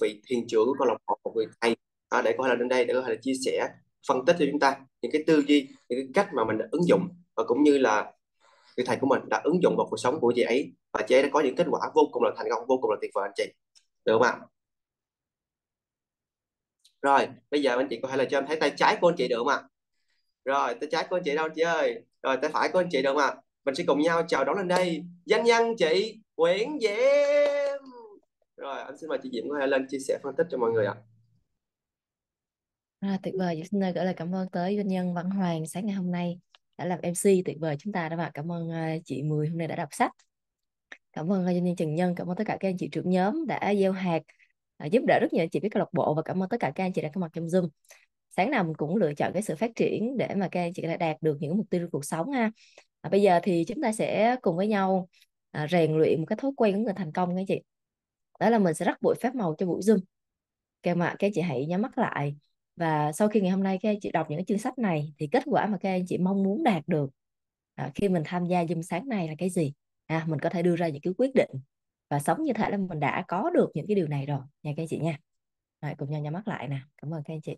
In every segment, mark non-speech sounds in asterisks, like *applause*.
vị thiền trưởng của câu lạc bộ một người thầy à, để có thể là đến đây để có thể là chia sẻ phân tích cho chúng ta những cái tư duy những cái cách mà mình đã ứng dụng và cũng như là người thầy của mình đã ứng dụng vào cuộc sống của chị ấy và chị ấy đã có những kết quả vô cùng là thành công vô cùng là tuyệt vời anh chị được không ạ rồi bây giờ anh chị có thể là cho em thấy tay trái của anh chị được không ạ rồi tay trái của anh chị đâu anh chị ơi rồi tay phải của anh chị được không ạ mình sẽ cùng nhau chào đón lên đây danh nhân chị Nguyễn Diễm rồi anh xin mời chị Diễm có thể lên chia sẻ phân tích cho mọi người ạ à, tuyệt vời xin gửi lời cảm ơn tới doanh nhân Văn Hoàng sáng ngày hôm nay đã làm MC tuyệt vời chúng ta đã và cảm ơn à, chị Mười hôm nay đã đọc sách cảm ơn à, doanh nhân Trần Nhân cảm ơn tất cả các anh chị trưởng nhóm đã gieo hạt à, giúp đỡ rất nhiều anh chị với câu lạc bộ và cảm ơn tất cả các anh chị đã có mặt trong Zoom sáng nào mình cũng lựa chọn cái sự phát triển để mà các anh chị đã đạt được những mục tiêu trong cuộc sống ha à, bây giờ thì chúng ta sẽ cùng với nhau à, rèn luyện một cái thói quen của người thành công các anh chị đó là mình sẽ rắc bụi phép màu cho buổi zoom các em ạ các chị hãy nhắm mắt lại và sau khi ngày hôm nay các anh chị đọc những chương sách này thì kết quả mà các anh chị mong muốn đạt được à, khi mình tham gia zoom sáng nay là cái gì à, mình có thể đưa ra những cái quyết định và sống như thế là mình đã có được những cái điều này rồi nha các anh chị nha rồi, cùng nhau nhắm mắt lại nè cảm ơn các anh chị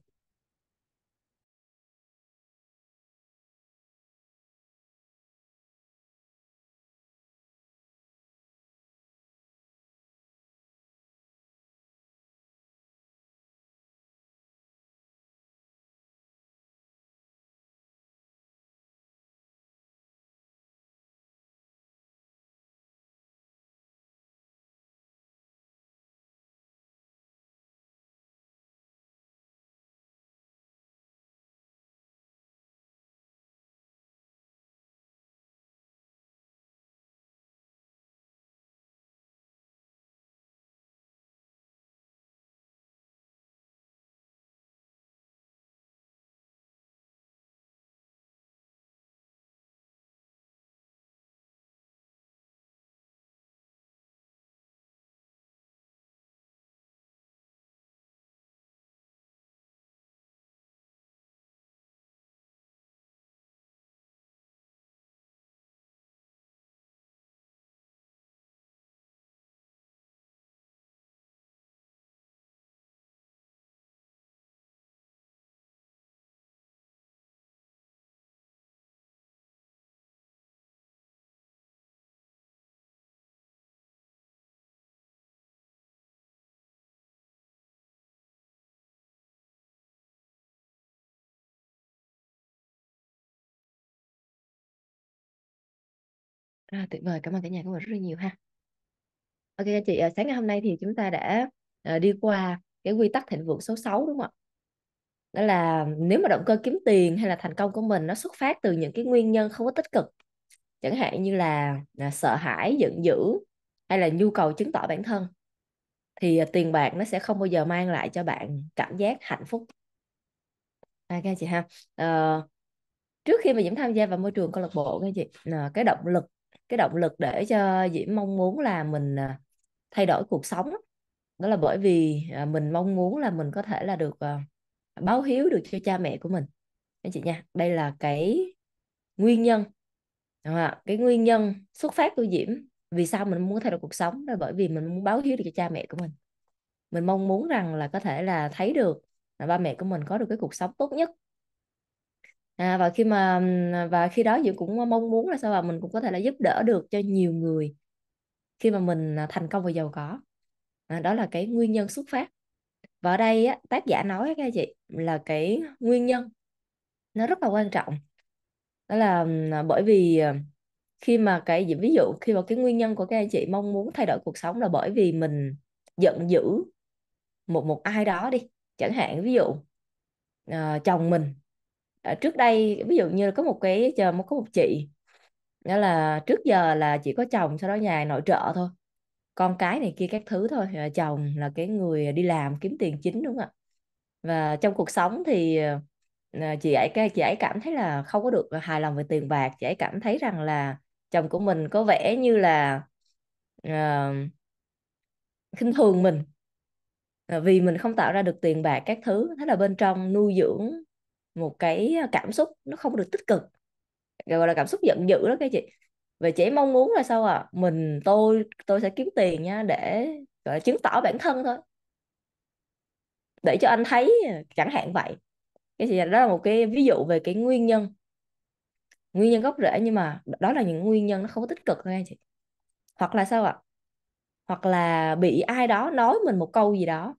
À, tuyệt vời, cảm ơn cả nhà của mình rất là nhiều ha. Ok các chị, ờ, sáng ngày hôm nay thì chúng ta đã ờ, đi qua cái quy tắc thịnh vượng số 6 đúng không ạ? Đó là nếu mà động cơ kiếm tiền hay là thành công của mình nó xuất phát từ những cái nguyên nhân không có tích cực. Chẳng hạn như là à, sợ hãi, giận dữ hay là nhu cầu chứng tỏ bản thân thì à, tiền bạc nó sẽ không bao giờ mang lại cho bạn cảm giác hạnh phúc. ok chị ha. À, trước khi mà Diễm tham gia vào môi trường câu lạc bộ các chị, à, cái động lực cái động lực để cho Diễm mong muốn là mình à, thay đổi cuộc sống đó là bởi vì à, mình mong muốn là mình có thể là được à, báo hiếu được cho cha mẹ của mình anh chị nha đây là cái nguyên nhân à, cái nguyên nhân xuất phát của Diễm vì sao mình muốn thay đổi cuộc sống là bởi vì mình muốn báo hiếu được cho cha mẹ của mình mình mong muốn rằng là có thể là thấy được là ba mẹ của mình có được cái cuộc sống tốt nhất à, và khi mà và khi đó Diệu cũng mong muốn là sao mà mình cũng có thể là giúp đỡ được cho nhiều người khi mà mình à, thành công và giàu có à, đó là cái nguyên nhân xuất phát và ở đây á, tác giả nói các chị là cái nguyên nhân nó rất là quan trọng đó là à, bởi vì à, khi mà cái ví dụ khi mà cái nguyên nhân của các anh chị mong muốn thay đổi cuộc sống là bởi vì mình giận dữ một một ai đó đi chẳng hạn ví dụ uh, chồng mình Ờ, trước đây ví dụ như có một cái chờ một có một chị đó là trước giờ là chỉ có chồng sau đó nhà nội trợ thôi con cái này kia các thứ thôi ờ, chồng là cái người đi làm kiếm tiền chính đúng không ạ và trong cuộc sống thì ờ, chị ấy chị ấy cảm thấy là không có được hài lòng về tiền bạc chị ấy cảm thấy rằng là chồng của mình có vẻ như là uh, khinh thường mình vì mình không tạo ra được tiền bạc các thứ thế là bên trong nuôi dưỡng một cái cảm xúc nó không được tích cực gọi là cảm xúc giận dữ đó các chị và chỉ mong muốn là sao à mình tôi tôi sẽ kiếm tiền nha để gọi là chứng tỏ bản thân thôi để cho anh thấy chẳng hạn vậy cái gì đó là một cái ví dụ về cái nguyên nhân nguyên nhân gốc rễ nhưng mà đó là những nguyên nhân nó không có tích cực nghe chị hoặc là sao ạ hoặc là bị ai đó nói mình một câu gì đó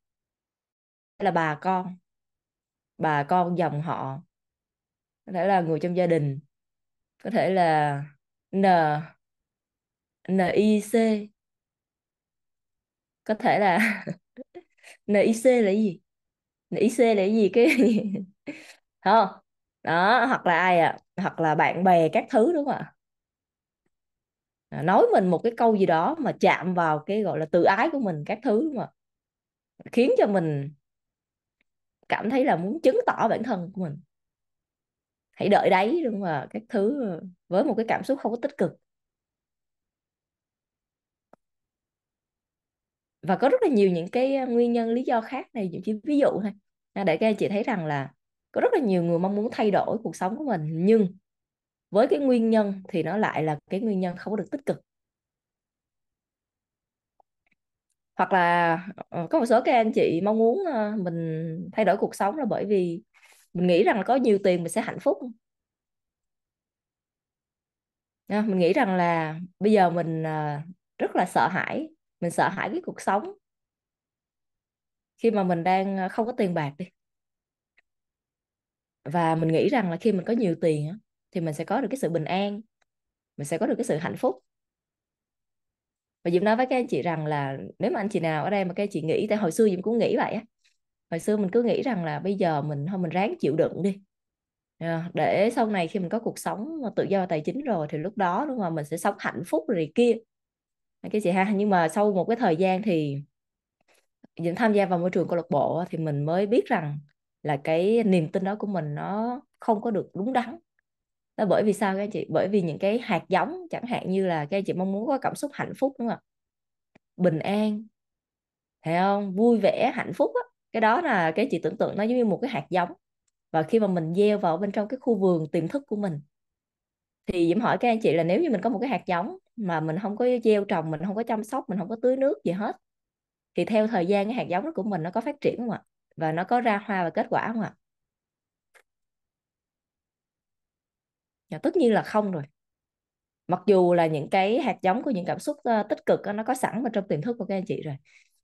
là bà con bà con dòng họ có thể là người trong gia đình có thể là n NIC có thể là *laughs* NIC là gì NIC là gì cái không *laughs* đó hoặc là ai ạ à? hoặc là bạn bè các thứ đúng không ạ à, nói mình một cái câu gì đó mà chạm vào cái gọi là tự ái của mình các thứ mà khiến cho mình cảm thấy là muốn chứng tỏ bản thân của mình hãy đợi đấy đúng mà các thứ ờ, với một cái cảm xúc không có tích cực và có rất là nhiều những cái ờ, nguyên nhân lý do khác này chỉ ví dụ thôi để các anh chị thấy rằng là có rất là nhiều người mong muốn thay đổi cuộc sống của mình nhưng với cái nguyên nhân thì nó lại là cái nguyên nhân không có được tích cực hoặc là ờ, có một số các anh chị mong muốn ờ, mình thay đổi cuộc sống là bởi vì mình nghĩ rằng là có nhiều tiền mình sẽ hạnh phúc mình nghĩ rằng là bây giờ mình ờ, rất là sợ hãi mình sợ hãi cái cuộc sống khi mà mình đang không có tiền bạc đi và mình nghĩ rằng là khi mình có nhiều tiền thì mình sẽ có được cái sự bình an mình sẽ có được cái sự hạnh phúc và Diễm nói với các anh chị rằng là nếu mà anh chị nào ở đây mà các anh chị nghĩ tại hồi xưa Diễm cũng nghĩ vậy á hồi xưa mình cứ nghĩ rằng là bây giờ mình thôi mình ráng chịu đựng đi ờ, để sau này khi mình có cuộc sống tự do tài chính rồi thì lúc đó đúng không mình sẽ sống hạnh phúc rồi kia cái chị ha nhưng mà sau một cái thời gian thì những tham gia vào môi trường câu lạc bộ thì mình mới biết rằng là cái niềm tin đó của mình nó không có được đúng đắn đó bởi vì sao các anh chị bởi vì những cái hạt giống chẳng hạn như là các anh chị mong muốn có cảm xúc hạnh phúc đúng không bình an thấy không vui vẻ hạnh phúc á cái đó là cái chị tưởng tượng nó giống như một cái hạt giống và khi mà mình gieo vào bên trong cái khu vườn tiềm thức của mình thì diễm hỏi các anh chị là nếu như mình có một cái hạt giống mà mình không có gieo trồng mình không có chăm sóc mình không có tưới nước gì hết thì theo thời gian cái hạt giống của mình nó có phát triển không ạ và nó có ra hoa và kết quả không ạ dạ, tất nhiên là không rồi mặc dù là những cái hạt giống của những cảm xúc uh, tích cực đó, nó có sẵn vào trong tiềm thức của các anh chị rồi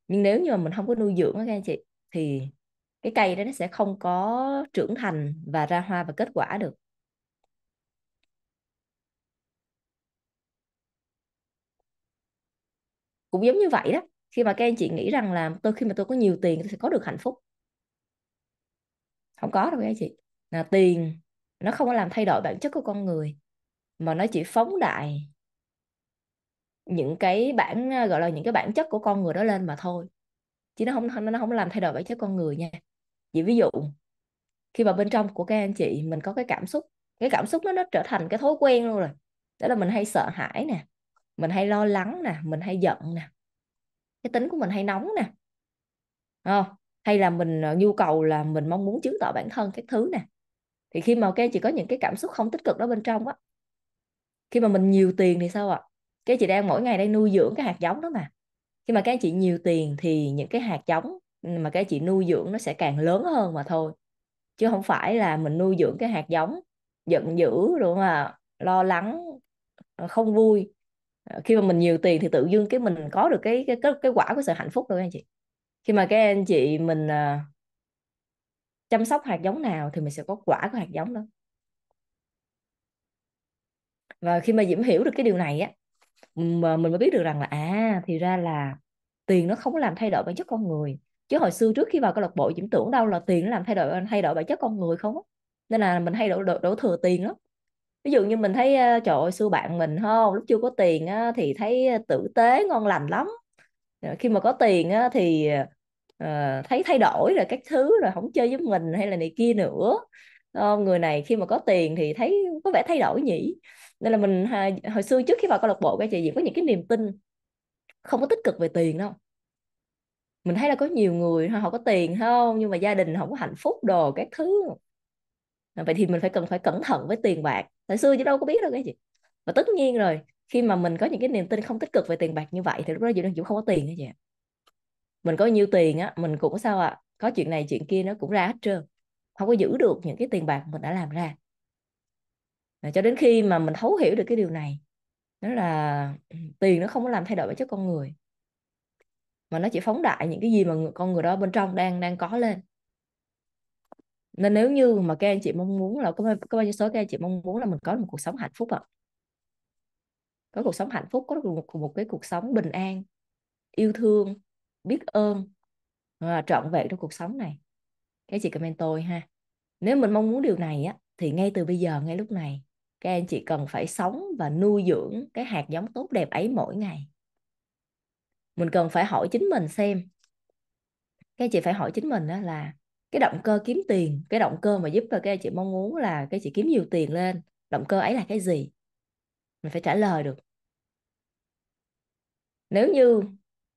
nhưng nếu như mà mình không có nuôi dưỡng các anh chị thì cái cây đó nó sẽ không có trưởng thành và ra hoa và kết quả được cũng giống như vậy đó khi mà các anh chị nghĩ rằng là tôi khi mà tôi có nhiều tiền tôi sẽ có được hạnh phúc không có đâu các anh chị là tiền nó không có làm thay đổi bản chất của con người mà nó chỉ phóng đại những cái bản à, gọi là những cái bản chất của con người đó lên mà thôi chứ nó không nó không làm thay đổi bản chất con người nha vậy ví dụ khi mà bên trong của các anh chị mình có cái cảm xúc cái cảm xúc nó nó trở thành cái thói quen luôn rồi đó là mình hay sợ hãi nè mình hay lo lắng nè mình hay giận nè cái tính của mình hay nóng nè không hay là mình à, nhu cầu là mình mong muốn chứng tỏ bản thân các thứ nè thì khi mà các chị có những cái cảm xúc không tích cực đó bên trong á khi mà mình nhiều tiền thì sao ạ à? các chị đang mỗi ngày đang nuôi dưỡng cái hạt giống đó mà khi mà các chị nhiều tiền thì những cái hạt giống mà các chị nuôi dưỡng nó sẽ càng lớn hơn mà thôi chứ không phải là mình nuôi dưỡng cái hạt giống giận dữ đúng không ạ lo lắng ờ, không vui ờ, khi mà mình nhiều tiền thì tự dưng cái mình có được cái cái cái, cái quả của sự hạnh phúc rồi anh chị khi mà các anh chị mình ờ, chăm sóc hạt giống nào thì mình sẽ có quả của hạt giống đó và khi mà Diễm hiểu được cái điều này á mình mới biết được rằng là à thì ra là tiền nó không có làm thay đổi bản chất con người chứ hồi xưa trước khi vào câu lạc bộ Diễm tưởng đâu là tiền làm thay đổi thay đổi bản chất con người không nên là mình hay đổ, đổ, đổ thừa tiền lắm ví dụ như mình thấy trời ơi xưa bạn mình không lúc chưa có tiền á, thì thấy tử tế ngon lành lắm khi mà có tiền á, thì ờ, uh, thấy thay đổi rồi các thứ rồi không chơi với mình hay là này kia nữa uh, người này khi mà có tiền thì thấy có vẻ thay đổi nhỉ nên là mình hồi xưa trước khi vào câu lạc bộ các chị diễn có những cái niềm tin không có tích cực về tiền đâu mình thấy là có nhiều người họ có tiền không nhưng mà gia đình không có hạnh phúc đồ các thứ ờ, vậy thì mình phải cần phải cẩn thận với tiền bạc hồi xưa chứ đâu có biết đâu các chị và tất nhiên rồi khi mà mình có những cái niềm tin không tích cực về tiền bạc như vậy thì lúc đó dự đang chịu không có tiền cái chị mình có nhiêu tiền á mình cũng sao ạ có chuyện này chuyện kia nó cũng ra hết trơn không có giữ được những cái tiền bạc mình đã làm ra Và cho đến khi mà mình thấu hiểu được cái điều này đó là ừ, tiền nó không có làm thay đổi bản chất con người mà nó chỉ phóng đại những cái gì mà con người đó bên trong đang đang có lên nên nếu như mà các anh chị mong muốn là có bao, có bao nhiêu số các anh chị mong muốn là mình có một cuộc sống hạnh phúc ạ có cuộc sống hạnh phúc có một, một cái cuộc sống bình an yêu thương biết ơn à, trọn vẹn trong cuộc sống này các chị comment tôi ha nếu mình mong muốn điều này á thì ngay từ bây giờ ngay lúc này các anh chị cần phải sống và nuôi dưỡng cái hạt giống tốt đẹp ấy mỗi ngày mình cần phải hỏi chính mình xem các anh chị phải hỏi chính mình đó là cái động cơ kiếm tiền cái động cơ mà giúp cho các anh chị mong muốn là các anh chị kiếm nhiều tiền lên động cơ ấy là cái gì mình phải trả lời được nếu như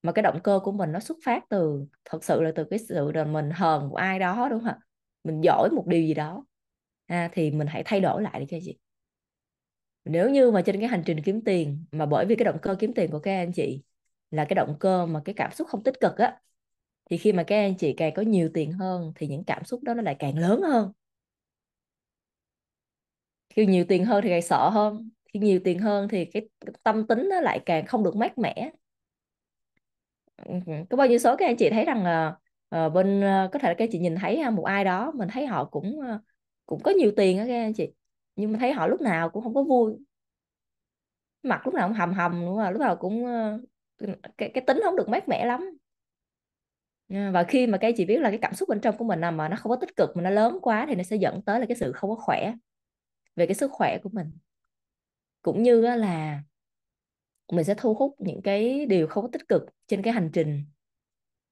mà cái động cơ của mình nó xuất phát từ thật sự là từ cái sự là mình hờn của ai đó đúng không ạ mình giỏi một điều gì đó à, thì mình hãy thay đổi lại đi cho chị nếu như mà trên cái hành trình kiếm tiền mà bởi vì cái động cơ kiếm tiền của các anh chị là cái động cơ mà cái cảm xúc không tích cực á thì khi mà các anh chị càng có nhiều tiền hơn thì những cảm xúc đó nó lại càng lớn hơn khi nhiều tiền hơn thì càng sợ hơn khi nhiều tiền hơn thì cái tâm tính nó lại càng không được mát mẻ có bao nhiêu số các anh chị thấy rằng là ờ, uh, ờ, bên uh, có thể là các anh chị nhìn thấy uh, một ai đó mình thấy họ cũng uh, cũng có nhiều tiền á các anh chị nhưng mà thấy họ lúc nào cũng không có vui mặt lúc nào cũng hầm hầm đúng không? lúc nào cũng uh, cái, cái tính không được mát mẻ lắm và khi mà các anh chị biết là cái cảm xúc bên trong của mình mà nó không có tích cực mà nó lớn quá thì nó sẽ dẫn tới là cái sự không có khỏe về cái sức khỏe của mình cũng như là mình sẽ thu hút những cái điều không có tích cực trên cái hành trình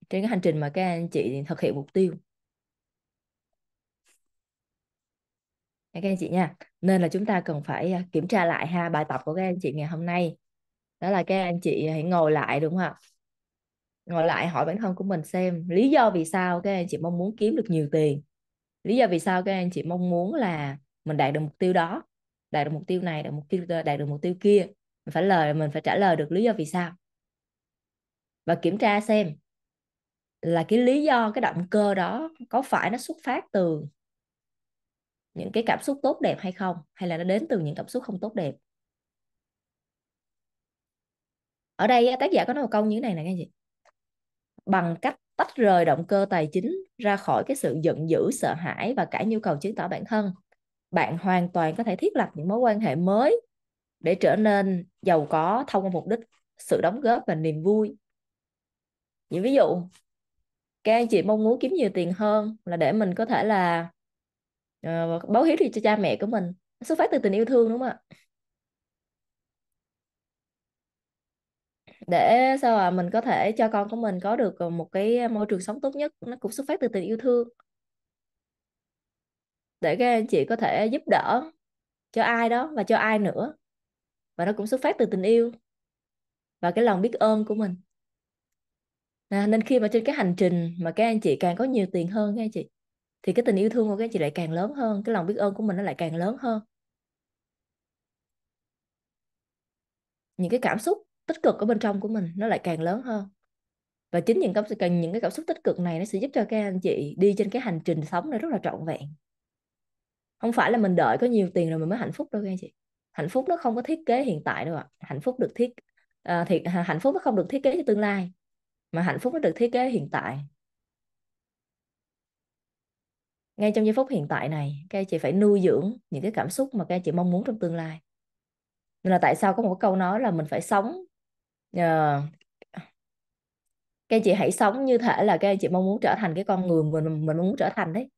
trên cái hành trình mà các anh chị thực hiện mục tiêu các anh chị nha nên là chúng ta cần phải à, kiểm tra lại ha bài tập của các anh chị ngày hôm nay đó là các anh chị hãy ngồi lại đúng không ạ ngồi lại hỏi bản thân của mình xem lý do vì sao các anh chị mong muốn kiếm được nhiều tiền lý do vì sao các anh chị mong muốn là mình đạt được mục tiêu đó đạt được mục tiêu này đạt được mục tiêu đạt được mục tiêu kia mình phải lời mình phải trả lời được lý do vì sao và kiểm tra xem là cái lý do cái động cơ đó có phải nó xuất phát từ những cái cảm xúc tốt đẹp hay không hay là nó đến từ những cảm xúc không tốt đẹp ở đây tác giả có nói một câu như thế này nè nghe chị bằng cách tách rời động cơ tài chính ra khỏi cái sự giận dữ sợ hãi và cả nhu cầu chứng tỏ bản thân bạn hoàn toàn có thể thiết lập những mối quan hệ mới để trở nên giàu có thông qua mục đích sự đóng góp và niềm vui những ví dụ các anh chị mong muốn kiếm nhiều tiền hơn là để mình có thể là uh, báo hiếu thì cho cha mẹ của mình xuất phát từ tình yêu thương đúng không ạ để sao à mình có thể cho con của mình có được một cái môi trường sống tốt nhất nó cũng xuất phát từ tình yêu thương để các anh chị có thể giúp đỡ cho ai đó và cho ai nữa và nó cũng xuất phát từ tình yêu và cái lòng biết ơn của mình à, nên khi mà trên cái hành trình mà các anh chị càng có nhiều tiền hơn các anh chị thì cái tình yêu thương của các anh chị lại càng lớn hơn cái lòng biết ơn của mình nó lại càng lớn hơn những cái cảm xúc tích cực ở bên trong của mình nó lại càng lớn hơn và chính những cảm cần những cái cảm xúc tích cực này nó sẽ giúp cho các anh chị đi trên cái hành trình sống này rất là trọn vẹn không phải là mình đợi có nhiều tiền rồi mình mới hạnh phúc đâu các anh chị hạnh phúc nó không có thiết kế hiện tại đâu ạ à. hạnh phúc được thiết à, thì hạnh phúc nó không được thiết kế cho tương lai mà hạnh phúc nó được thiết kế hiện tại ngay trong giây phút hiện tại này các anh chị phải nuôi dưỡng những cái cảm xúc mà các anh chị mong muốn trong tương lai nên là tại sao có một câu nói là mình phải sống uh, các anh chị hãy sống như thể là các anh chị mong muốn trở thành cái con người mình mình muốn trở thành đấy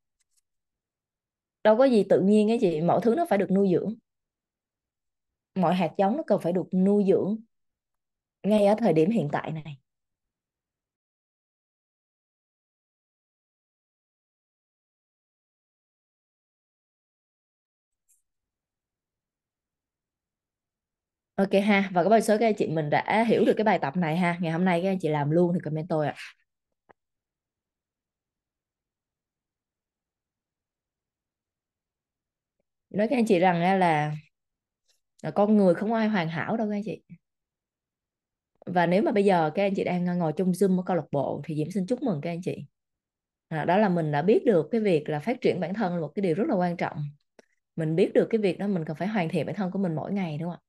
đâu có gì tự nhiên cái chị mọi thứ nó phải được nuôi dưỡng mọi hạt giống nó cần phải được nuôi dưỡng ngay ở thời điểm hiện tại này Ok ha, và có bao số các anh chị mình đã hiểu được cái bài tập này ha. Ngày hôm nay các anh chị làm luôn thì comment tôi ạ. À. Nói các anh chị rằng là con người không ai hoàn hảo đâu các anh chị và nếu mà bây giờ các anh chị đang ngồi chung zoom ở câu lạc bộ thì diễm xin chúc mừng các anh chị à, đó là mình đã biết được cái việc là phát triển bản thân là một cái điều rất là quan trọng mình biết được cái việc đó mình cần phải hoàn thiện bản thân của mình mỗi ngày đúng không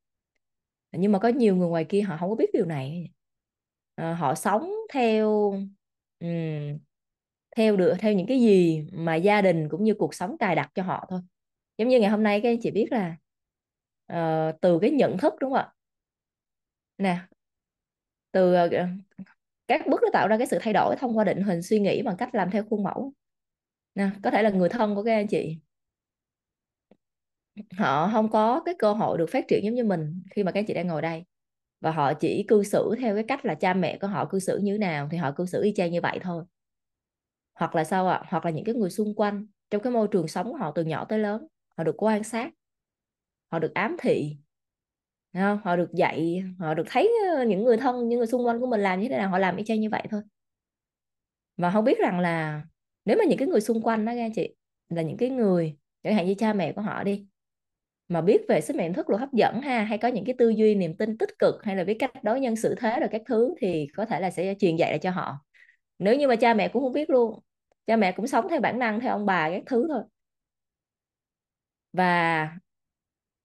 ạ nhưng mà có nhiều người ngoài kia họ không có biết điều này à, họ sống theo um, theo được theo những cái gì mà gia đình cũng như cuộc sống cài đặt cho họ thôi giống như ngày hôm nay các anh chị biết là uh, từ cái nhận thức đúng không ạ nè từ uh, các bước nó tạo ra cái sự thay đổi thông qua định hình suy nghĩ bằng cách làm theo khuôn mẫu nè có thể là người thân của các anh chị họ không có cái cơ hội được phát triển giống như mình khi mà các anh chị đang ngồi đây và họ chỉ cư xử theo cái cách là cha mẹ của họ cư xử như thế nào thì họ cư xử y chang như vậy thôi hoặc là sao ạ à? hoặc là những cái người xung quanh trong cái môi trường sống của họ từ nhỏ tới lớn họ được quan sát họ được ám thị họ được dạy họ được thấy ờ, những người thân những người xung quanh của mình làm như thế nào họ làm y chang như vậy thôi và họ biết rằng là nếu mà những cái người xung quanh đó nghe chị là những cái người chẳng hạn như cha mẹ của họ đi mà biết về sức mạnh thức luật hấp dẫn ha hay có những cái tư duy niềm tin tích cực hay là biết cách đối nhân xử thế rồi các thứ thì có thể là sẽ truyền dạy lại cho họ nếu như mà cha mẹ cũng không biết luôn cha mẹ cũng sống theo bản năng theo ông bà các thứ thôi và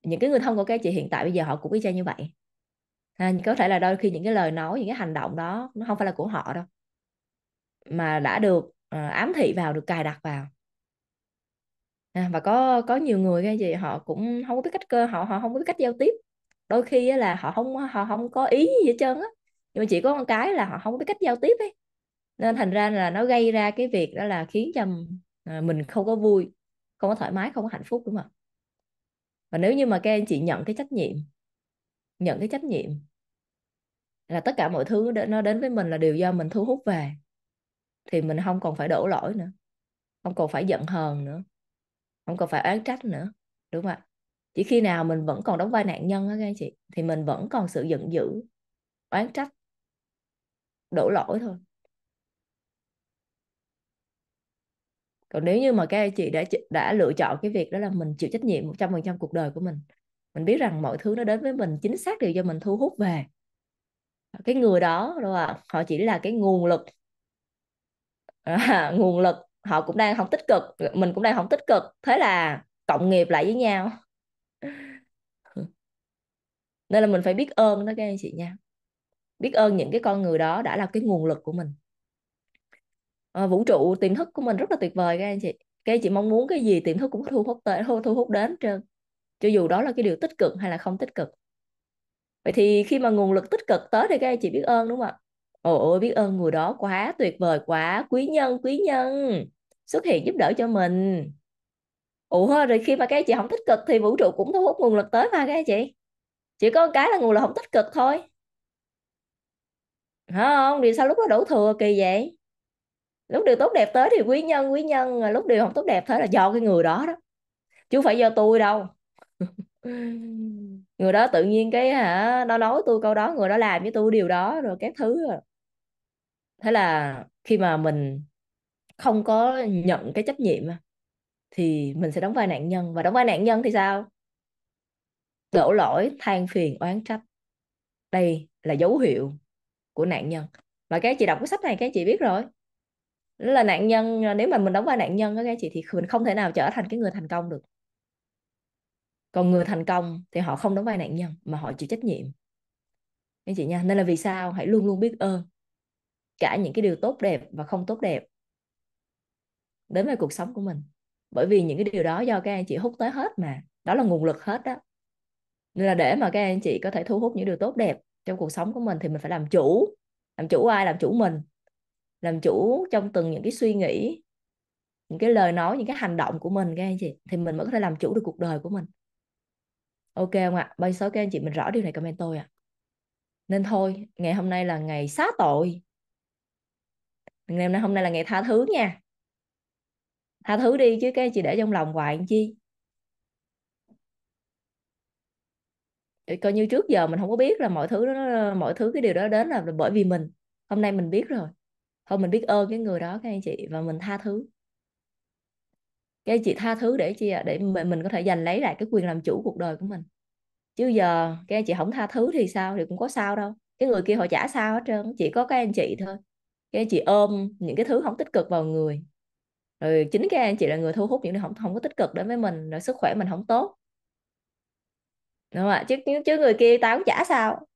những cái người thân của các chị hiện tại bây giờ họ cũng y chang như vậy à, có thể là đôi khi những cái lời nói những cái hành động đó nó không phải là của họ đâu mà đã được uh, ám thị vào được cài đặt vào à, và có có nhiều người cái gì họ cũng không có biết cách cơ họ họ không có biết cách giao tiếp đôi khi là họ không họ không có ý gì hết trơn á nhưng mà chỉ có con cái là họ không biết cách giao tiếp ấy nên thành ra là nó gây ra cái việc đó là khiến cho ờ, mình không có vui không có thoải mái không có hạnh phúc đúng không ạ và nếu như mà các anh chị nhận cái trách nhiệm nhận cái trách nhiệm là tất cả mọi thứ nó đến với mình là đều do mình thu hút về thì mình không còn phải đổ lỗi nữa không còn phải giận hờn nữa không còn phải oán trách nữa đúng không ạ chỉ khi nào mình vẫn còn đóng vai nạn nhân đó các anh chị thì mình vẫn còn sự giận dữ oán trách đổ lỗi thôi còn nếu như mà các anh chị đã đã lựa chọn cái việc đó là mình chịu trách nhiệm 100% cuộc đời của mình mình biết rằng mọi thứ nó đến với mình chính xác đều do mình thu hút về cái người đó đúng không họ chỉ là cái nguồn lực à, *laughs* nguồn lực họ cũng đang không tích cực mình cũng đang không tích cực thế là cộng nghiệp lại với nhau *laughs* nên là mình phải biết ơn đó các anh chị nha biết ơn những cái con người đó đã là cái nguồn lực của mình uh, vũ trụ tiềm thức của mình rất là tuyệt vời các anh chị các anh chị mong muốn cái gì tiềm thức cũng thu hút tới thu, hút đến trơn cho dù đó là cái điều tích cực hay là không tích cực vậy thì khi mà nguồn lực tích cực tới thì các anh chị biết ơn đúng không ạ ồ ôi biết ơn người đó quá tuyệt vời quá quý nhân quý nhân xuất hiện giúp đỡ cho mình ủa rồi khi mà các anh chị không tích cực thì vũ trụ cũng thu hút nguồn lực tới mà các anh chị chỉ có cái là nguồn lực không tích cực thôi hả không thì sao lúc đó đổ thừa kỳ vậy lúc điều tốt đẹp tới thì quý nhân quý nhân à, lúc điều không tốt đẹp tới là do cái người đó đó chứ phải do tôi đâu *laughs* người đó tự nhiên cái hả nó nói tôi câu đó người đó làm với tôi điều đó rồi các thứ thế là khi mà mình không có nhận cái trách nhiệm thì mình sẽ đóng vai nạn nhân và đóng vai nạn nhân thì sao đổ lỗi than phiền oán trách đây là dấu hiệu của nạn nhân và các chị đọc cái sách này các chị biết rồi nó là nạn nhân ờ, nếu mà mình đóng vai nạn nhân đó các chị thì mình không thể nào trở thành cái người thành công được còn người thành công thì họ không đóng vai nạn nhân mà họ chịu trách nhiệm anh chị nha nên là vì sao hãy luôn luôn biết ơn cả những cái điều tốt đẹp và không tốt đẹp đến với cuộc sống của mình bởi vì những cái điều đó do các anh chị hút tới hết mà đó là nguồn lực hết đó nên là để mà các anh chị có thể thu hút những điều tốt đẹp trong cuộc sống của mình thì mình phải làm chủ làm chủ ai làm chủ mình làm chủ trong từng những cái suy nghĩ những cái lời nói những cái hành động của mình các anh chị thì mình mới có thể làm chủ được cuộc đời của mình ok không ạ bây giờ các anh chị mình rõ điều này comment tôi ạ à. nên thôi ngày hôm nay là ngày xá tội ngày hôm nay hôm nay là ngày tha thứ nha tha thứ đi chứ các anh chị để trong lòng hoài làm chi coi như trước giờ mình không có biết là mọi thứ đó mọi thứ cái điều đó đến là bởi vì mình hôm nay mình biết rồi thôi mình biết ơn cái người đó các anh chị và mình tha thứ cái chị tha thứ để chi để mình, có thể giành lấy lại cái quyền làm chủ cuộc đời của mình chứ giờ cái anh chị không tha thứ thì sao thì cũng có sao đâu cái người kia họ trả sao hết trơn chỉ có cái anh chị thôi cái anh chị ôm những cái thứ không tích cực vào người rồi chính cái anh chị là người thu hút những điều không không có tích cực đến với mình rồi sức khỏe mình không tốt đúng không ạ chứ chứ người kia tao cũng chả sao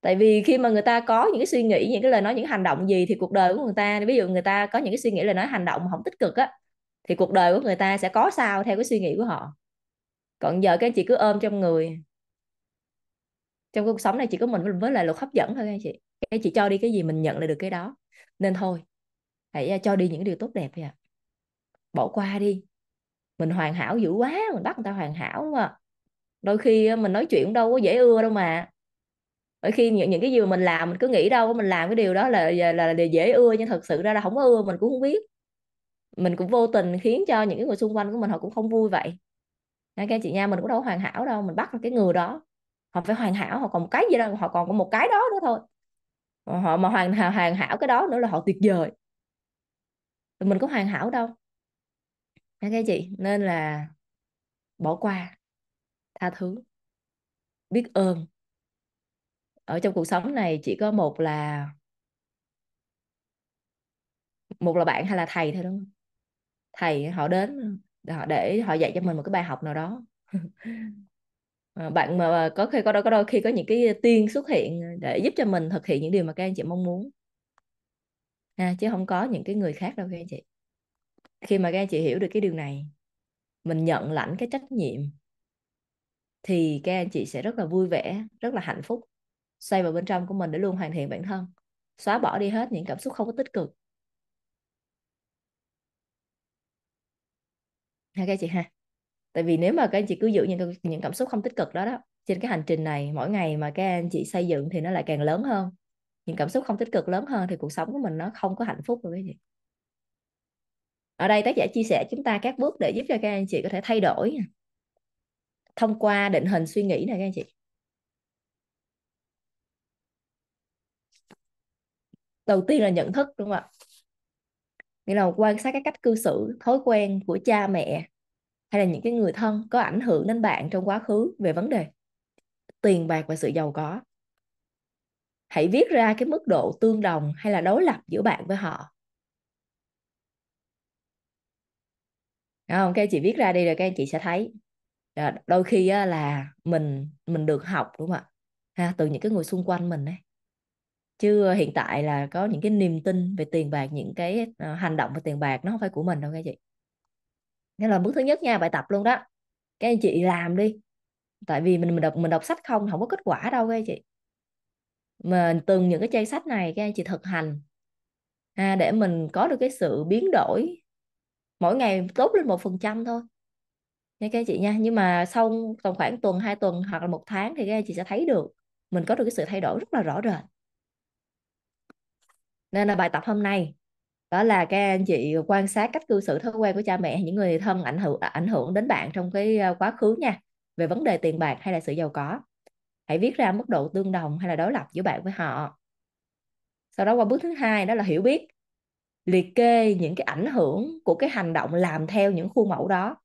tại vì khi mà người ta có những cái suy nghĩ những cái lời nói những hành động gì thì cuộc đời của người ta ví dụ người ta có những cái suy nghĩ lời nói hành động không tích cực á thì cuộc đời của người ta sẽ có sao theo cái suy nghĩ của họ còn giờ các anh chị cứ ôm trong người trong cuộc sống này chỉ có mình với lại luật hấp dẫn thôi các anh chị các anh chị cho đi cái gì mình nhận lại được cái đó nên thôi hãy à, cho đi những điều tốt đẹp ạ bỏ qua đi mình hoàn hảo dữ quá mình bắt người ta hoàn hảo đúng không ạ đôi khi à, mình nói chuyện đâu có dễ ưa đâu mà bởi khi những những cái gì mà mình làm mình cứ nghĩ đâu mình làm cái điều đó là là, là, dễ ưa nhưng thật sự ra là không có ưa mình cũng không biết mình cũng vô tình khiến cho những người xung quanh của mình họ cũng không vui vậy các chị nha mình cũng đâu hoàn hảo đâu mình bắt cái người đó họ phải hoàn hảo họ còn một cái gì đâu họ còn có một cái đó nữa thôi họ mà hoàn hoàn hảo cái đó nữa là họ tuyệt vời mình có hoàn hảo đâu các chị nên là bỏ qua tha thứ biết ơn ở trong cuộc sống này chỉ có một là một là bạn hay là thầy thôi đúng không thầy họ đến họ để họ dạy cho mình một cái bài học nào đó *laughs* ờ, bạn mà có khi có đôi, có đôi khi có những cái tiên xuất hiện để giúp cho mình thực hiện những điều mà các anh chị mong muốn à, chứ không có những cái người khác đâu các anh chị khi mà các anh chị hiểu được cái điều này mình nhận lãnh cái trách nhiệm thì các anh chị sẽ rất là vui vẻ rất là hạnh phúc xây vào bên trong của mình để luôn hoàn thiện bản thân xóa bỏ đi hết những cảm xúc không có tích cực ok chị ha tại vì nếu mà các anh chị cứ giữ những những cảm xúc không tích cực đó đó trên cái hành trình này mỗi ngày mà các anh chị xây dựng thì nó lại càng lớn hơn những cảm xúc không tích cực lớn hơn thì cuộc sống của mình nó không có hạnh phúc rồi các chị ở đây tác giả chia sẻ chúng ta các bước để giúp cho các anh chị có thể thay đổi thông qua định hình suy nghĩ này các anh chị đầu tiên là nhận thức đúng không ạ nghĩa là quan sát cái cách cư xử thói quen của cha mẹ hay là những cái người thân có ảnh hưởng đến bạn trong quá khứ về vấn đề tiền bạc và sự giàu có hãy viết ra cái mức độ tương đồng hay là đối lập giữa bạn với họ Đúng không các anh chị viết ra đi rồi các anh chị sẽ thấy đôi khi là mình mình được học đúng không ạ từ những cái người xung quanh mình ấy chứ ờ, hiện tại là có những cái niềm tin về tiền bạc những cái ờ, hành động về tiền bạc nó không phải của mình đâu các chị nên là bước thứ nhất nha bài tập luôn đó các anh chị làm đi tại vì mình mình đọc mình đọc sách không không có kết quả đâu các anh chị mà từng những cái trang sách này các anh chị thực hành à, để mình có được cái sự biến đổi mỗi ngày tốt lên một phần trăm thôi nha các anh chị nha nhưng mà sau tầm khoảng tuần hai tuần hoặc là một tháng thì các anh chị sẽ thấy được mình có được cái sự thay đổi rất là rõ rệt nên là bài tập hôm nay đó là các anh chị quan sát cách cư xử thói quen của cha mẹ những người thân ảnh hưởng ảnh hưởng đến bạn trong cái à, quá khứ nha về vấn đề tiền bạc hay là sự giàu có hãy viết ra mức độ tương đồng hay là đối lập giữa bạn với họ sau đó qua bước thứ hai đó là hiểu biết liệt kê những cái ảnh hưởng của cái hành động làm theo những khuôn mẫu đó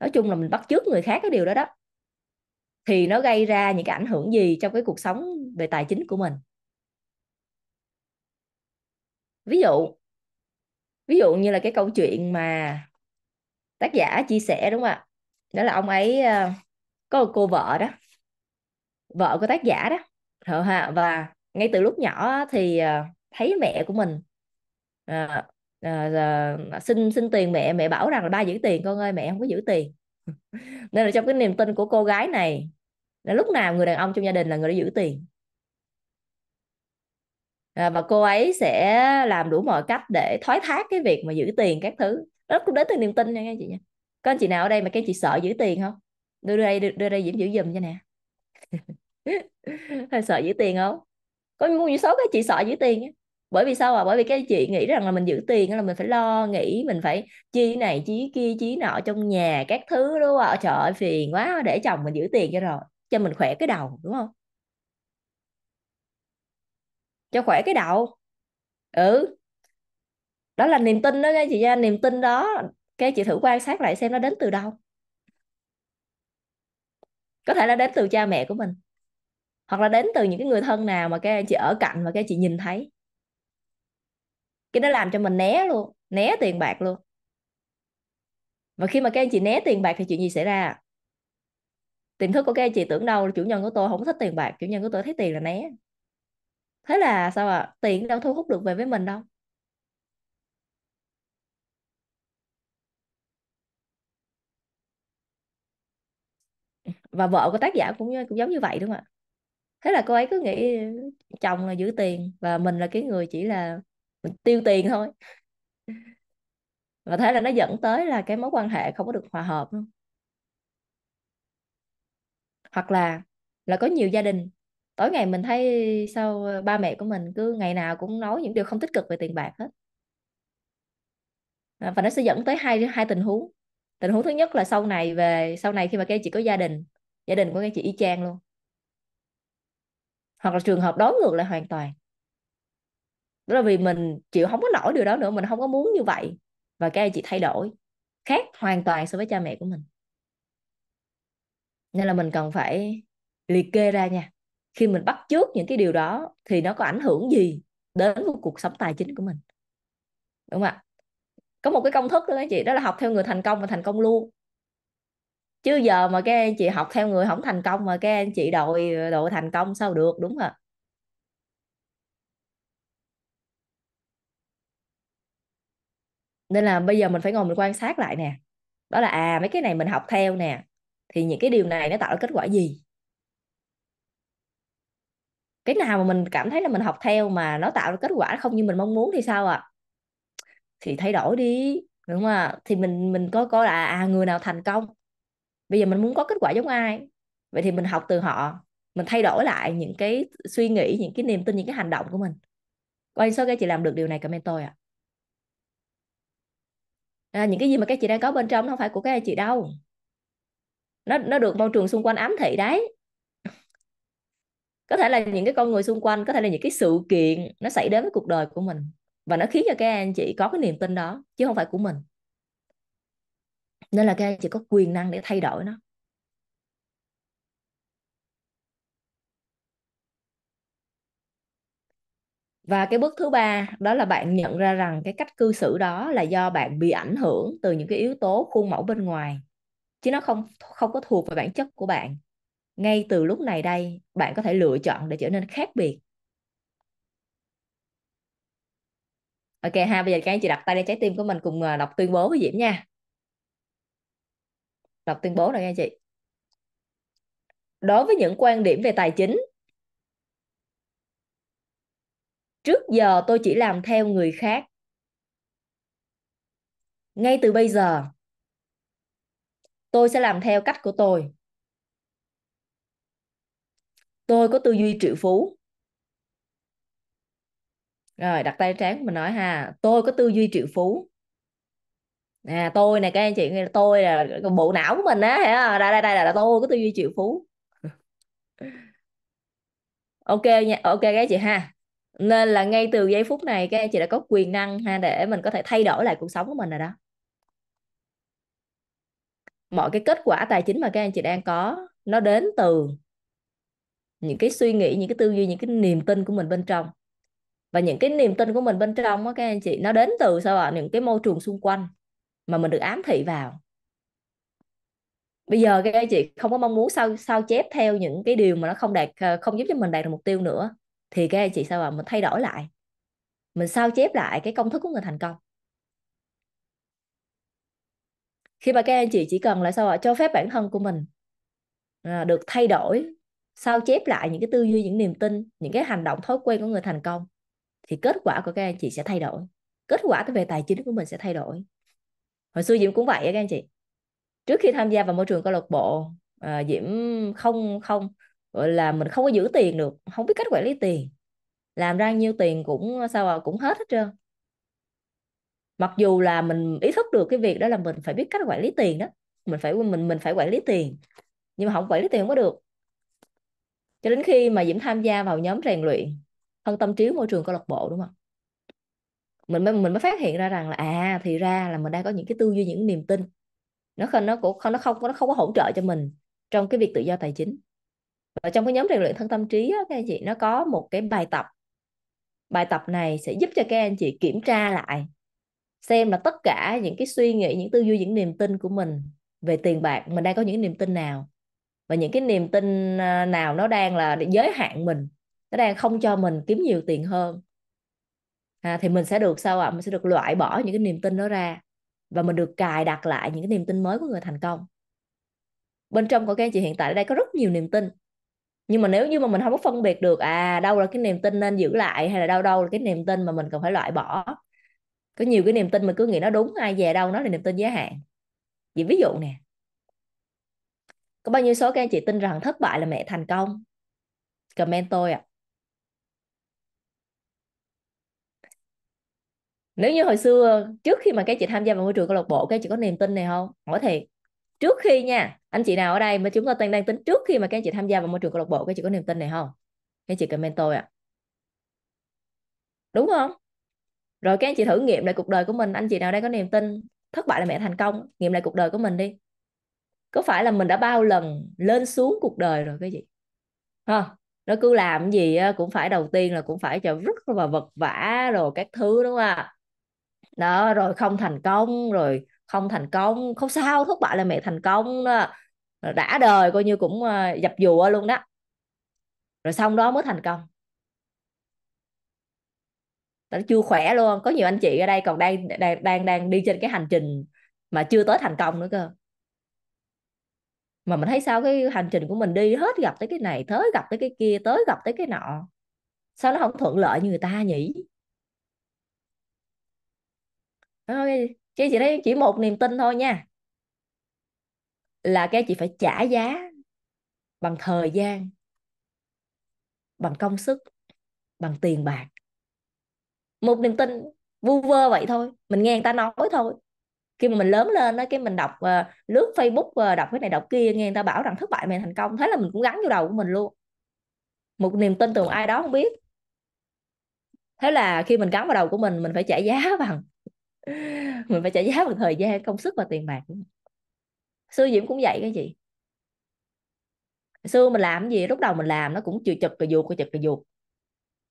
nói chung là mình bắt chước người khác cái điều đó đó thì nó gây ra những cái ảnh hưởng gì trong cái cuộc sống về tài chính của mình ví dụ ví dụ như là cái câu chuyện mà tác giả chia sẻ đúng không ạ đó là ông ấy ờ, có một cô vợ đó vợ của tác giả đó Thợ ha và ngay từ lúc nhỏ thì ờ, thấy mẹ của mình à, à, à, xin xin tiền mẹ mẹ bảo rằng là ba giữ tiền con ơi mẹ không có giữ tiền *laughs* nên là trong cái niềm tin của cô gái này là lúc nào người đàn ông trong gia đình là người đã giữ tiền à, và cô ấy sẽ làm đủ mọi cách để thoái thác cái việc mà giữ tiền các thứ đó cũng đến từ niềm tin nha các chị nha có anh chị nào ở đây mà các chị sợ giữ tiền không đưa đây đưa, đưa đây diễm giữ giùm cho nè *laughs* hay sợ giữ tiền không có một số các chị sợ giữ tiền bởi vì sao à bởi vì các chị nghĩ rằng là mình giữ tiền là mình phải lo nghĩ mình phải chi này chi kia chi nọ trong nhà các thứ đúng không trời ơi phiền quá để chồng mình giữ tiền cho rồi cho mình khỏe cái đầu đúng không cho khỏe cái đậu, ừ đó là niềm tin đó các chị nha niềm tin đó cái chị thử quan sát lại xem nó đến từ đâu có thể là đến từ cha mẹ của mình hoặc là đến từ những cái người thân nào mà các anh chị ở cạnh và các chị nhìn thấy cái đó làm cho mình né luôn né tiền bạc luôn và khi mà các anh chị né tiền bạc thì chuyện gì xảy ra tiềm thức của các anh chị tưởng đâu là chủ nhân của tôi không thích tiền bạc chủ nhân của tôi thấy tiền là né thế là sao ạ à? tiền đâu thu hút được về với mình đâu và vợ của tác giả cũng cũng giống như vậy đúng không ạ thế là cô ấy cứ nghĩ chồng là giữ tiền và mình là cái người chỉ là mình tiêu tiền thôi và thế là nó dẫn tới là cái mối quan hệ không có được hòa hợp hoặc là là có nhiều gia đình tối ngày mình thấy sao ờ, ba mẹ của mình cứ ngày nào cũng nói những điều không tích cực về tiền bạc hết ờ, và nó sẽ dẫn tới hai hai tình huống tình huống thứ nhất là sau này về sau này khi mà các chị có gia đình gia đình của các chị y chang luôn hoặc là trường hợp đối ngược lại hoàn toàn đó là vì mình chịu không có nổi điều đó nữa mình không có muốn như vậy và các chị thay đổi khác hoàn toàn so với cha mẹ của mình nên là mình cần phải liệt kê ra nha khi mình bắt trước những cái điều đó thì nó có ảnh hưởng gì đến cuộc sống tài chính của mình đúng không ạ có một cái công thức đó chị đó là học theo người thành công và thành công luôn chứ giờ mà các anh chị học theo người không thành công mà các anh chị đội đội thành công sao được đúng không ạ nên là bây giờ mình phải ngồi mình quan sát lại nè đó là à mấy cái này mình học theo nè thì những cái điều này nó tạo ra kết quả gì cái nào mà mình cảm thấy là mình học theo mà nó tạo ra kết quả không như mình mong muốn thì sao ạ à? thì thay đổi đi đúng không ạ thì mình mình có coi là à người nào thành công bây giờ mình muốn có kết quả giống ai vậy thì mình học từ họ mình thay đổi lại những cái suy nghĩ những cái niềm tin những cái hành động của mình coi sao các chị làm được điều này comment tôi ạ à. à, những cái gì mà các chị đang có bên trong nó không phải của các chị đâu nó nó được môi trường xung quanh ám thị đấy có thể là những cái con người xung quanh có thể là những cái sự kiện nó xảy đến với cuộc đời của mình và nó khiến cho các anh chị có cái niềm tin đó chứ không phải của mình nên là các anh chị có quyền năng để thay đổi nó và cái bước thứ ba đó là bạn nhận ra rằng cái cách cư xử đó là do bạn bị ảnh hưởng từ những cái yếu tố khuôn mẫu bên ngoài chứ nó không không có thuộc về bản chất của bạn ngay từ lúc này đây bạn có thể lựa chọn để trở nên khác biệt ok ha bây giờ các anh chị đặt tay lên trái tim của mình cùng à, đọc tuyên bố với diễm nha đọc tuyên bố nào nha chị đối với những quan điểm về tài chính trước giờ tôi chỉ làm theo người khác ngay từ bây giờ tôi sẽ làm theo cách của tôi tôi có tư duy triệu phú rồi đặt tay trán mình nói ha tôi có tư duy triệu phú à tôi này các anh chị nghe tôi là bộ não của mình á hả đây đây đây là, tôi có tư duy triệu phú ok nha ok các anh chị ha nên là ngay từ giây phút này các anh chị đã có quyền năng ha để mình có thể thay đổi lại cuộc sống của mình rồi đó mọi cái kết quả tài chính mà các anh chị đang có nó đến từ những cái suy nghĩ những cái tư duy những cái niềm tin của mình bên trong và những cái niềm tin của mình bên trong đó, các anh chị nó đến từ sao ạ những cái môi trường xung quanh mà mình được ám thị vào bây giờ các anh chị không có mong muốn sao sao chép theo những cái điều mà nó không đạt ờ, không giúp cho mình đạt được mục tiêu nữa thì các anh chị sao ạ mình thay đổi lại mình sao chép lại cái công thức của người thành công khi mà các anh chị chỉ cần là sao ạ cho phép bản thân của mình ờ, được thay đổi sao chép lại những cái tư duy những niềm tin những cái hành động thói quen của người thành công thì kết quả của các anh chị sẽ thay đổi kết quả về tài chính của mình sẽ thay đổi hồi xưa diễm cũng vậy các anh chị trước khi tham gia vào môi trường câu lạc bộ à, diễm không không gọi là mình không có giữ tiền được không biết cách quản lý tiền làm ra nhiêu tiền cũng sao à, cũng hết hết trơn mặc dù là mình ý thức được cái việc đó là mình phải biết cách quản lý tiền đó mình phải mình mình phải quản lý tiền nhưng mà không quản lý tiền không có được cho đến khi mà diễm tham gia vào nhóm rèn luyện thân tâm trí môi trường câu lạc bộ đúng không mình mới mình mới phát hiện ra rằng là à thì ra là mình đang có những cái tư duy những niềm tin nó không nó cũng không nó không nó không có hỗ trợ cho mình trong cái việc tự do tài chính và trong cái nhóm rèn luyện thân tâm trí á, các anh chị nó có một cái bài tập bài tập này sẽ giúp cho các anh chị kiểm tra lại xem là tất cả những cái suy nghĩ những tư duy những niềm tin của mình về tiền bạc mình đang có những niềm tin nào và những cái niềm tin à, nào nó đang là giới hạn mình nó đang không cho mình kiếm nhiều tiền hơn à, thì mình sẽ được sao ạ mình sẽ được loại bỏ những cái niềm tin đó ra và mình được cài đặt lại những cái niềm tin mới của người thành công bên trong của các anh chị hiện tại ở đây có rất nhiều niềm tin nhưng mà nếu như mà mình không có phân biệt được à đâu là cái niềm tin nên giữ lại hay là đâu đâu là cái niềm tin mà mình cần phải loại bỏ có nhiều cái niềm tin mình cứ nghĩ nó đúng ai về đâu nó là niềm tin giới hạn vậy ví dụ nè có bao nhiêu số các anh chị tin rằng thất bại là mẹ thành công comment tôi ạ à. nếu như hồi xưa trước khi mà các chị tham gia vào môi trường câu lạc bộ các chị có niềm tin này không hỏi thiệt trước khi nha anh chị nào ở đây mà chúng ta đang đang tính trước khi mà các chị tham gia vào môi trường câu lạc bộ các chị có niềm tin này không các chị comment tôi ạ à. đúng không rồi các anh chị thử nghiệm lại cuộc đời của mình anh chị nào đây có niềm tin thất bại là mẹ thành công nghiệm lại cuộc đời của mình đi có phải là mình đã bao lần lên xuống cuộc đời rồi cái gì ha nó cứ làm gì cũng phải đầu tiên là cũng phải cho rất là vật vả rồi các thứ đúng không ạ đó rồi không thành công rồi không thành công không sao thất bại là mẹ thành công đó đã đời coi như cũng ờ, dập dùa luôn đó rồi xong đó mới thành công nó chưa khỏe luôn có nhiều anh chị ở đây còn đang đang đang đang đi trên cái hành trình mà chưa tới thành công nữa cơ mà mình thấy sao cái hành trình của mình đi hết gặp tới cái này tới gặp tới cái kia tới gặp tới cái nọ sao nó không thuận lợi như người ta nhỉ thôi ờ, chị thấy chỉ một niềm tin thôi nha là cái chị phải trả giá bằng thời gian bằng công sức bằng tiền bạc một niềm tin vu vơ vậy thôi mình nghe người ta nói thôi khi mà mình lớn lên đó cái mình đọc uh, lướt Facebook uh, đọc cái này đọc kia nghe người ta bảo rằng thất bại mày thành công thế là mình cũng gắn vô đầu của mình luôn một niềm tin từ ai đó không biết thế là khi mình gắn vào đầu của mình mình phải trả giá *laughs* bằng mình phải trả giá bằng thời gian công sức và tiền bạc sư diễm cũng vậy cái gì xưa mình làm gì lúc đầu mình làm nó cũng chịu chật rồi chuột rồi chật rồi chuột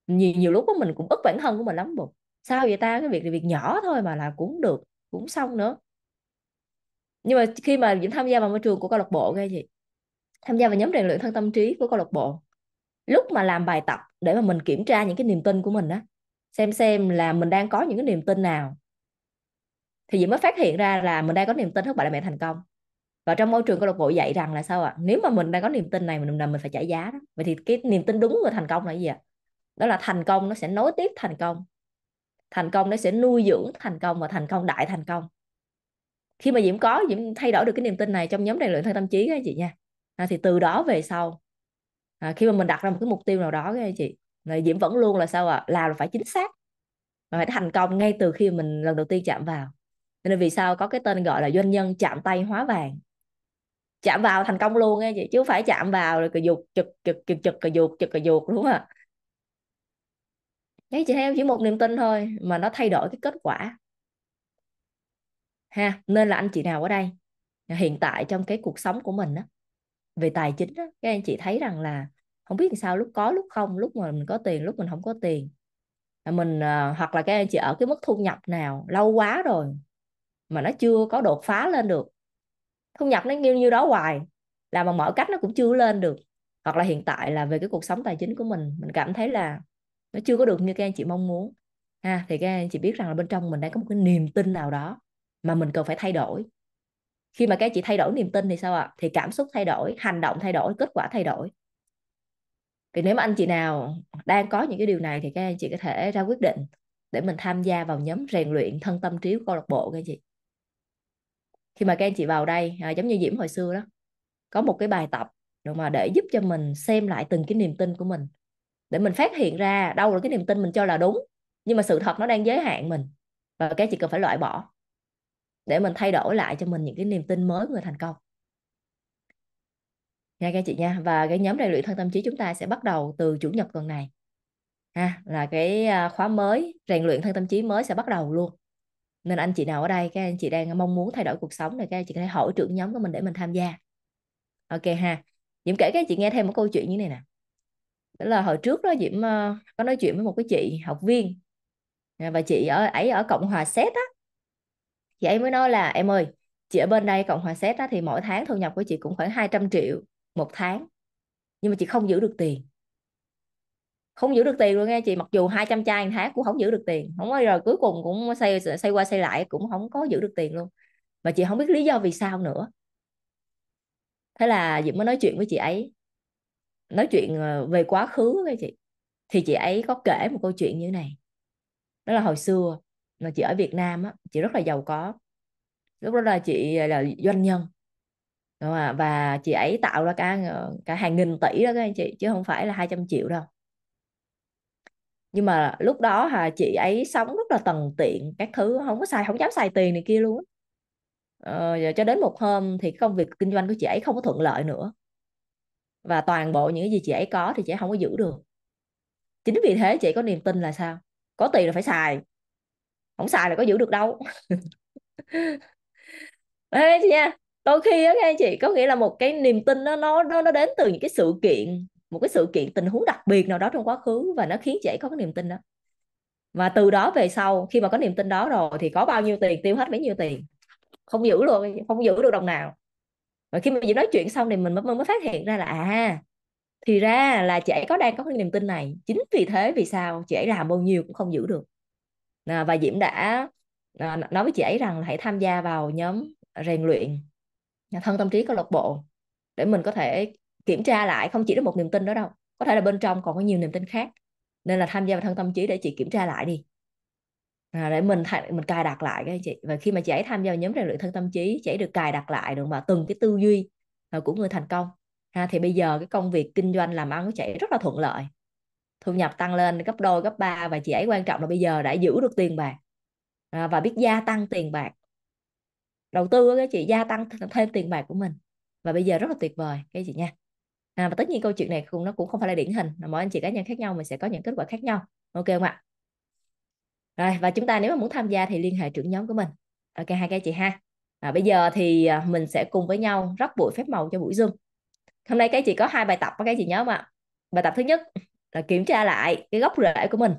nhiều nhiều lúc đó mình cũng ức bản thân của mình lắm bụng sao vậy ta cái việc thì việc nhỏ thôi mà là cũng được cũng xong nữa nhưng mà khi mà Diễm tham gia vào môi trường của câu lạc bộ nghe gì, tham gia vào nhóm rèn luyện thân tâm trí của câu lạc bộ lúc mà làm bài tập để mà mình kiểm tra những cái niềm tin của mình á xem xem là mình đang có những cái niềm tin nào thì Diễm mới phát hiện ra là mình đang có niềm tin thất bại là mẹ thành công và trong môi trường câu lạc bộ dạy rằng là sao ạ à? nếu mà mình đang có niềm tin này mình là mình phải trả giá đó vậy thì cái niềm tin đúng về thành công là gì ạ à? đó là thành công nó sẽ nối tiếp thành công thành công nó sẽ nuôi dưỡng thành công và thành công đại thành công khi mà diễm có diễm thay đổi được cái niềm tin này trong nhóm rèn luyện thân tâm trí các anh chị nha à, thì từ đó về sau à, khi mà mình đặt ra một cái mục tiêu nào đó các anh chị rồi diễm vẫn luôn là sao ạ à? làm là phải chính xác và phải thành công ngay từ khi mình lần đầu tiên chạm vào nên vì sao có cái tên gọi là doanh nhân chạm tay hóa vàng chạm vào thành công luôn nghe chị chứ không phải chạm vào rồi cà dục chực chực chực chực cà dục chực cà dục đúng không ạ đấy chị thấy em chỉ một niềm tin thôi mà nó thay đổi cái kết quả ha nên là anh chị nào ở đây hiện tại trong cái cuộc sống của mình đó, về tài chính đó, các anh chị thấy rằng là không biết làm sao lúc có lúc không lúc mà mình có tiền lúc mình không có tiền mình ờ, hoặc là các anh chị ở cái mức thu nhập nào lâu quá rồi mà nó chưa có đột phá lên được thu nhập nó nhiêu nhiêu đó hoài là mà mọi cách nó cũng chưa lên được hoặc là hiện tại là về cái cuộc sống tài chính của mình mình cảm thấy là nó chưa có được như các anh chị mong muốn ha thì các anh chị biết rằng là bên trong mình đang có một cái niềm tin nào đó mà mình cần phải thay đổi khi mà các anh chị thay đổi niềm tin thì sao ạ thì cảm xúc thay đổi hành động thay đổi kết quả thay đổi thì nếu mà anh chị nào đang có những cái điều này thì các anh chị có thể ra quyết định để mình tham gia vào nhóm rèn luyện thân tâm trí của câu lạc bộ các anh chị khi mà các anh chị vào đây à, giống như diễm hồi xưa đó có một cái bài tập mà để giúp cho mình xem lại từng cái niềm tin của mình để mình phát hiện ra đâu là cái niềm tin mình cho là đúng nhưng mà sự thật nó đang giới hạn mình và cái chỉ cần phải loại bỏ để mình thay đổi lại cho mình những cái niềm tin mới của người thành công nha các chị nha và cái nhóm rèn luyện thân tâm trí chúng ta sẽ bắt đầu từ chủ nhật tuần này ha là cái à, khóa mới rèn luyện thân tâm trí mới sẽ bắt đầu luôn nên anh chị nào ở đây các anh chị đang mong muốn thay đổi cuộc sống này các anh chị có thể hỏi trưởng nhóm của mình để mình tham gia ok ha diễm kể các anh chị nghe thêm một câu chuyện như này nè đó là hồi trước đó Diễm uh, có nói chuyện với một cái chị học viên à, và chị ở ấy ở Cộng hòa Séc á chị ấy mới nói là em ơi chị ở bên đây Cộng hòa Séc á thì mỗi tháng thu nhập của chị cũng khoảng 200 triệu một tháng nhưng mà chị không giữ được tiền không giữ được tiền luôn nghe chị mặc dù 200 chai một tháng cũng không giữ được tiền không có rồi cuối cùng cũng xây xây qua xây lại cũng không có giữ được tiền luôn mà chị không biết lý do vì sao nữa thế là Diễm mới nói chuyện với chị ấy nói chuyện ờ, về quá khứ các chị thì chị ấy có kể một câu chuyện như này đó là hồi xưa mà chị ở Việt Nam á, chị rất là giàu có lúc đó là chị là doanh nhân đúng không? và chị ấy tạo ra cả ờ, cả hàng nghìn tỷ đó các anh chị chứ không phải là 200 triệu đâu nhưng mà lúc đó hà chị ấy sống rất là tần tiện các thứ không có xài không dám xài tiền này kia luôn ờ, cho đến một hôm thì công việc kinh doanh của chị ấy không có thuận lợi nữa và toàn bộ những cái gì chị ấy có thì chị ấy không có giữ được chính vì thế chị có niềm tin là sao có tiền là phải xài không xài là có giữ được đâu *laughs* Ê, chị nha đôi khi á nghe chị có nghĩa là một cái niềm tin nó nó nó nó đến từ những cái sự kiện một cái sự kiện tình huống đặc biệt nào đó trong quá khứ và nó khiến chị có cái niềm tin đó và từ đó về sau khi mà có niềm tin đó rồi thì có bao nhiêu tiền tiêu hết bấy nhiêu tiền không giữ luôn không giữ được đồng nào và khi mình nói chuyện xong thì mình mới, mới phát hiện ra là à thì ra là chị ấy có đang có cái niềm tin này chính vì thế vì sao chị ấy làm bao nhiêu cũng không giữ được và diễm đã à, nói với chị ấy rằng là hãy tham gia vào nhóm rèn luyện à, thân tâm trí câu lạc bộ để mình có thể kiểm tra lại không chỉ là một niềm tin đó đâu có thể là bên trong còn có nhiều niềm tin khác nên là tham gia vào thân tâm trí để chị kiểm tra lại đi à, để mình thay, mình cài đặt lại các anh chị và khi mà chảy tham gia nhóm rèn luyện thân tâm trí chảy được cài đặt lại được mà từng cái tư duy à, của người thành công ha, à, thì bây giờ cái công việc kinh doanh làm ăn của chảy rất là thuận lợi thu nhập tăng lên gấp đôi gấp ba và chị ấy quan trọng là bây giờ đã giữ được tiền bạc à, và biết gia tăng tiền bạc đầu tư các chị gia tăng thêm tiền bạc của mình và bây giờ rất là tuyệt vời các chị nha à, và tất nhiên câu chuyện này cũng nó cũng không phải là điển hình mỗi anh chị cá nhân khác nhau mình sẽ có những kết quả khác nhau ok không ạ rồi và chúng ta nếu mà muốn tham gia thì liên hệ trưởng nhóm của mình ok hai cái chị ha à, bây giờ thì à, mình sẽ cùng với nhau rắc bụi phép màu cho buổi zoom hôm nay các chị có hai bài tập các chị nhớ mà bài tập thứ nhất là kiểm tra lại cái gốc rễ của mình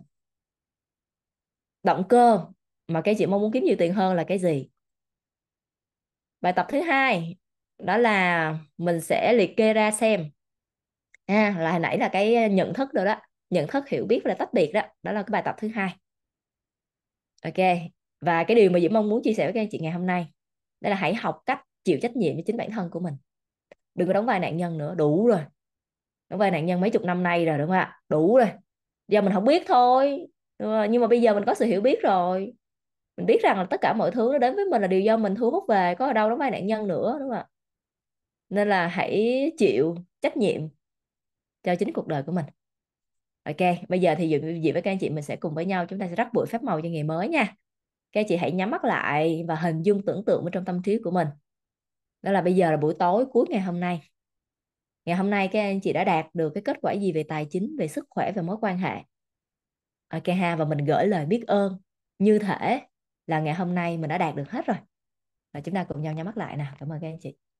động cơ mà các chị mong muốn kiếm nhiều tiền hơn là cái gì bài tập thứ hai đó là mình sẽ liệt kê ra xem à, là hồi nãy là cái nhận thức rồi đó nhận thức hiểu biết là tách biệt đó đó là cái bài tập thứ hai ok và cái điều mà diễm mong muốn chia sẻ với các anh chị ngày hôm nay đó là hãy học cách chịu trách nhiệm với chính bản thân của mình đừng có đóng vai nạn nhân nữa đủ rồi đóng vai nạn nhân mấy chục năm nay rồi đúng không ạ đủ rồi giờ mình không biết thôi nhưng mà bây giờ mình có sự hiểu biết rồi mình biết rằng là tất cả mọi thứ nó đến với mình là điều do mình thu hút về có ở đâu đóng vai nạn nhân nữa đúng không ạ nên là hãy chịu trách nhiệm cho chính cuộc đời của mình ok bây giờ thì dự gì với các anh chị mình sẽ cùng với nhau chúng ta sẽ rắc bụi phép màu cho ngày mới nha các anh chị hãy nhắm mắt lại và hình dung tưởng tượng ở trong tâm trí của mình đó là bây giờ là buổi tối cuối ngày hôm nay ngày hôm nay các anh chị đã đạt được cái kết quả gì về tài chính về sức khỏe về mối quan hệ ok ha và mình gửi lời biết ơn như thể là ngày hôm nay mình đã đạt được hết rồi và chúng ta cùng nhau nhắm mắt lại nè cảm ơn các anh chị